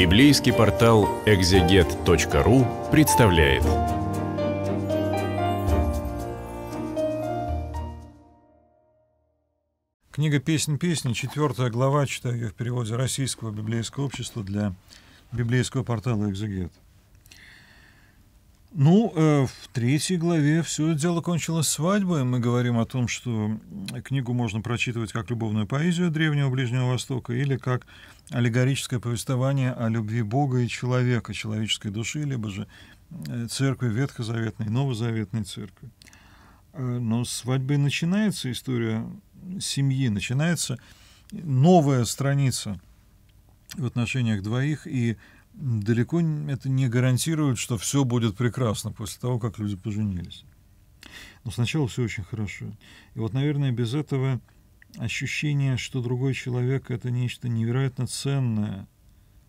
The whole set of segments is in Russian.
Библейский портал экзегет.ру представляет. Книга «Песнь песни», четвертая глава, читаю ее в переводе Российского библейского общества для библейского портала «Экзегет». Ну, э, в третьей главе все дело кончилось свадьбой. Мы говорим о том, что книгу можно прочитывать как любовную поэзию древнего Ближнего Востока или как аллегорическое повествование о любви Бога и человека, человеческой души, либо же э, церкви Ветхозаветной, Новозаветной церкви. Э, но с свадьбы начинается история семьи, начинается новая страница в отношениях двоих, и далеко это не гарантирует, что все будет прекрасно после того, как люди поженились. Но сначала все очень хорошо. И вот, наверное, без этого ощущение, что другой человек — это нечто невероятно ценное,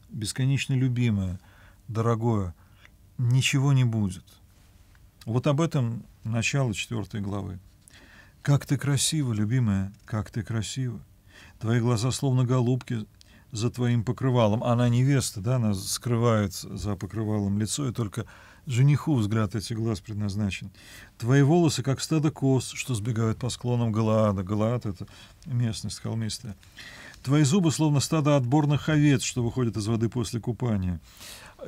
бесконечно любимое, дорогое, ничего не будет. Вот об этом начало четвертой главы. «Как ты красива, любимая, как ты красива! Твои глаза словно голубки, за твоим покрывалом. Она невеста, да, она скрывает за покрывалом лицо, и только жениху взгляд эти глаз предназначен. Твои волосы, как стадо коз, что сбегают по склонам Галаада. Галаад — это местность холмистая. Твои зубы словно стадо отборных овец, что выходят из воды после купания.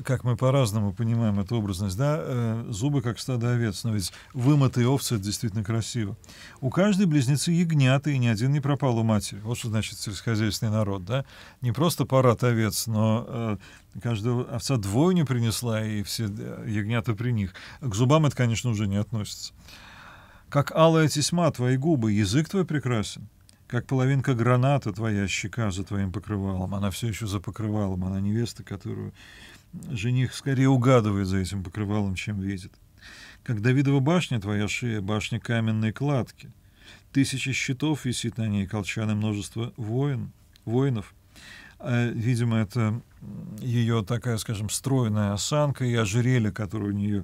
Как мы по-разному понимаем эту образность, да? Э, зубы как стадо овец, но ведь вымытые овцы — это действительно красиво. У каждой близнецы ягнята, и ни один не пропал у матери. Вот что значит сельскохозяйственный народ, да? Не просто парад овец, но э, каждая овца двойню принесла, и все э, ягнята при них. К зубам это, конечно, уже не относится. Как алая тесьма твои губы, язык твой прекрасен как половинка граната твоя щека за твоим покрывалом. Она все еще за покрывалом, она невеста, которую жених скорее угадывает за этим покрывалом, чем видит. Как Давидова башня твоя шея, башня каменной кладки. Тысячи щитов висит на ней, колчаны множество воин, воинов. А, видимо, это ее такая, скажем, стройная осанка и ожерелье, которое у нее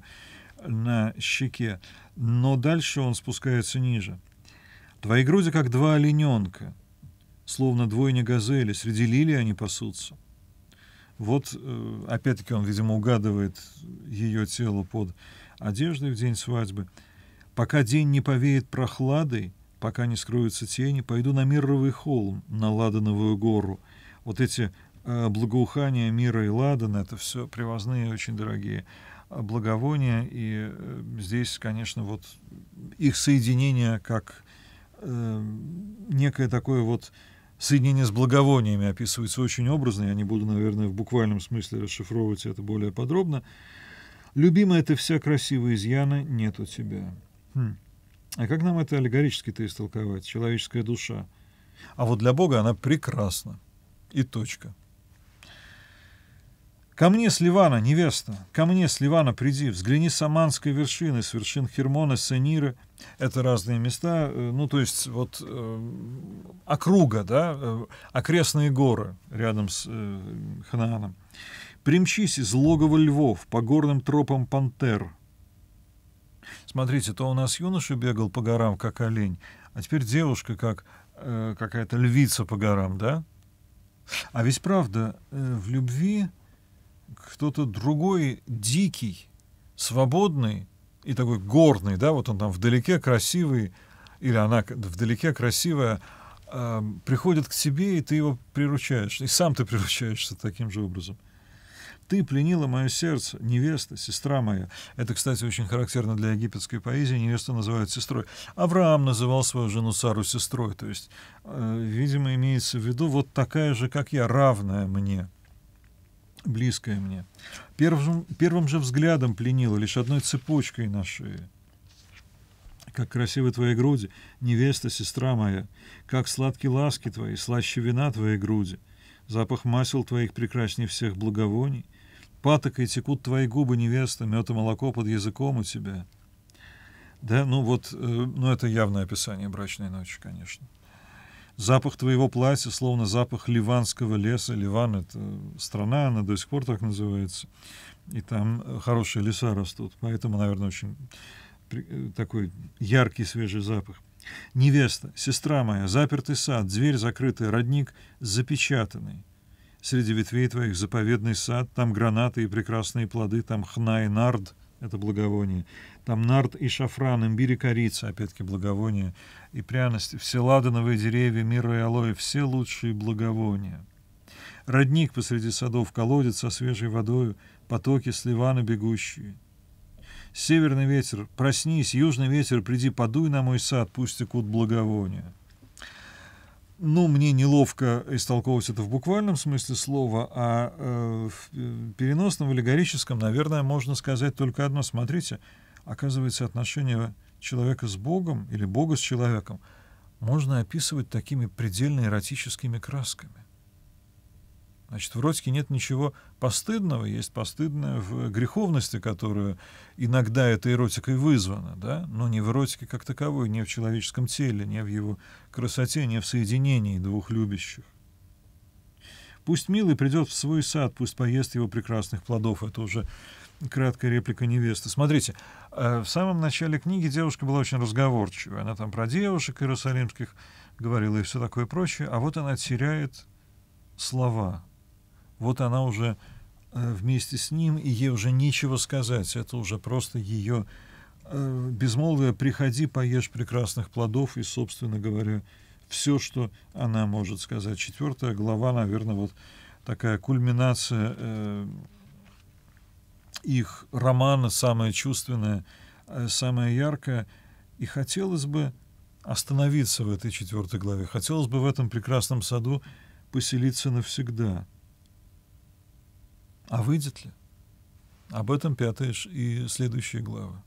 на щеке. Но дальше он спускается ниже. Твои груди, как два олененка, словно двойня газели, среди лилии они пасутся. Вот, э, опять-таки, он, видимо, угадывает ее тело под одеждой в день свадьбы. «Пока день не повеет прохладой, пока не скроются тени, пойду на мировый холм, на Ладановую гору». Вот эти э, благоухания мира и ладана, это все привозные очень дорогие э, благовония, и здесь, конечно, вот их соединение как Э, некое такое вот соединение с благовониями описывается очень образно. Я не буду, наверное, в буквальном смысле расшифровывать это более подробно. «Любимая, это вся красивая изъяна, нет у тебя». Хм. А как нам это аллегорически-то истолковать? Человеческая душа. А вот для Бога она прекрасна. И точка. Ко мне, Сливана, невеста, ко мне, Сливана, приди, взгляни с Аманской вершины, с вершин Хермона, Сенира. Это разные места, э, ну, то есть вот э, округа, да, э, окрестные горы рядом с э, Ханааном. Примчись из логова львов по горным тропам пантер. Смотрите, то у нас юноша бегал по горам, как олень, а теперь девушка, как э, какая-то львица по горам, да? А ведь правда, э, в любви кто-то другой, дикий, свободный и такой горный, да, вот он там вдалеке красивый, или она вдалеке красивая, э, приходит к тебе, и ты его приручаешь, и сам ты приручаешься таким же образом. Ты пленила мое сердце, невеста, сестра моя. Это, кстати, очень характерно для египетской поэзии. Невесту называют сестрой. Авраам называл свою жену Сару сестрой. То есть, э, видимо, имеется в виду вот такая же, как я, равная мне близкое мне. Первым, первым же взглядом пленила лишь одной цепочкой на шее. Как красивы твои груди, невеста, сестра моя, как сладкие ласки твои, слаще вина твои груди, запах масел твоих прекрасней всех благовоний, патокой текут твои губы, невеста, мед и молоко под языком у тебя. Да, ну вот, э, ну это явное описание брачной ночи, конечно запах твоего платья, словно запах ливанского леса. Ливан — это страна, она до сих пор так называется. И там э, хорошие леса растут. Поэтому, наверное, очень э, такой яркий свежий запах. Невеста, сестра моя, запертый сад, дверь закрытая, родник запечатанный. Среди ветвей твоих заповедный сад, там гранаты и прекрасные плоды, там хна и нард — это благовоние. Там нарт и шафран, имбирь и корица, опять-таки благовония и пряности. Все ладановые деревья, мира и алоэ, все лучшие благовония. Родник посреди садов, колодец со свежей водою, потоки с Ливана бегущие. Северный ветер, проснись, южный ветер, приди, подуй на мой сад, пусть текут благовония ну, мне неловко истолковывать это в буквальном смысле слова, а э, в э, переносном, в аллегорическом, наверное, можно сказать только одно. Смотрите, оказывается, отношение человека с Богом или Бога с человеком можно описывать такими предельно эротическими красками. Значит, в Родике нет ничего постыдного, есть постыдное в греховности, которую иногда этой эротикой вызвана, да, но не в эротике как таковой, не в человеческом теле, не в его красоте, не в соединении двух любящих. Пусть милый придет в свой сад, пусть поест его прекрасных плодов. Это уже краткая реплика невесты. Смотрите, э, в самом начале книги девушка была очень разговорчивая. Она там про девушек иерусалимских говорила и все такое прочее. А вот она теряет слова, вот она уже э, вместе с ним, и ей уже нечего сказать. Это уже просто ее э, безмолвие «приходи, поешь прекрасных плодов» и, собственно говоря, все, что она может сказать. Четвертая глава, наверное, вот такая кульминация э, их романа, самая чувственная, э, самая яркая. И хотелось бы остановиться в этой четвертой главе, хотелось бы в этом прекрасном саду поселиться навсегда – а выйдет ли? Об этом пятая и следующие главы.